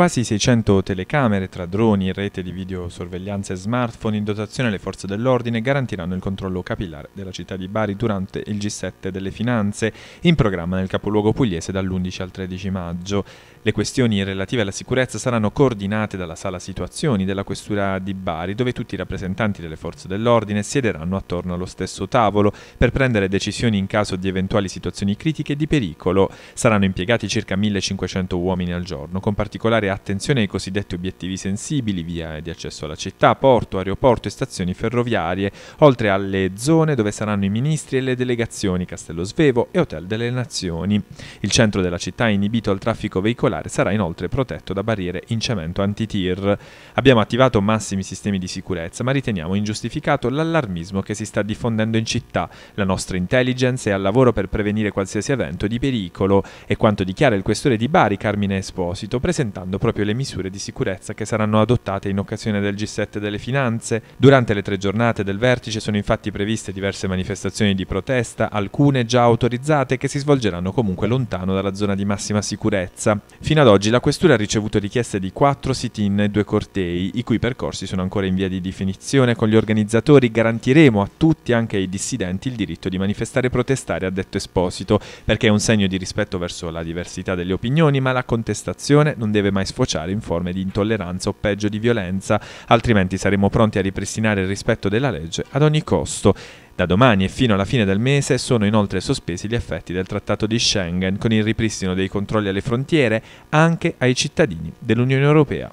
Quasi 600 telecamere tra droni, rete di videosorveglianza e smartphone in dotazione alle forze dell'ordine garantiranno il controllo capillare della città di Bari durante il G7 delle finanze, in programma nel capoluogo pugliese dall'11 al 13 maggio. Le questioni relative alla sicurezza saranno coordinate dalla sala situazioni della questura di Bari, dove tutti i rappresentanti delle forze dell'ordine siederanno attorno allo stesso tavolo per prendere decisioni in caso di eventuali situazioni critiche e di pericolo. Saranno impiegati circa 1500 uomini al giorno, con particolare attenzione ai cosiddetti obiettivi sensibili, via di accesso alla città, porto, aeroporto e stazioni ferroviarie, oltre alle zone dove saranno i ministri e le delegazioni Castello Svevo e Hotel delle Nazioni. Il centro della città inibito al traffico veicolare sarà inoltre protetto da barriere in cemento antitir. Abbiamo attivato massimi sistemi di sicurezza, ma riteniamo ingiustificato l'allarmismo che si sta diffondendo in città. La nostra intelligence è al lavoro per prevenire qualsiasi evento di pericolo, è quanto dichiara il questore di Bari Carmine Esposito presentando valutando proprio le misure di sicurezza che saranno adottate in occasione del G7 delle finanze. Durante le tre giornate del vertice sono infatti previste diverse manifestazioni di protesta, alcune già autorizzate che si svolgeranno comunque lontano dalla zona di massima sicurezza. Fino ad oggi la questura ha ricevuto richieste di quattro sit-in e due cortei, i cui percorsi sono ancora in via di definizione. Con gli organizzatori garantiremo a tutti, anche ai dissidenti, il diritto di manifestare e protestare, ha detto Esposito, perché è un segno di rispetto verso la diversità delle opinioni, ma la contestazione non deve mai mai sfociare in forme di intolleranza o peggio di violenza, altrimenti saremo pronti a ripristinare il rispetto della legge ad ogni costo. Da domani e fino alla fine del mese sono inoltre sospesi gli effetti del Trattato di Schengen con il ripristino dei controlli alle frontiere anche ai cittadini dell'Unione Europea.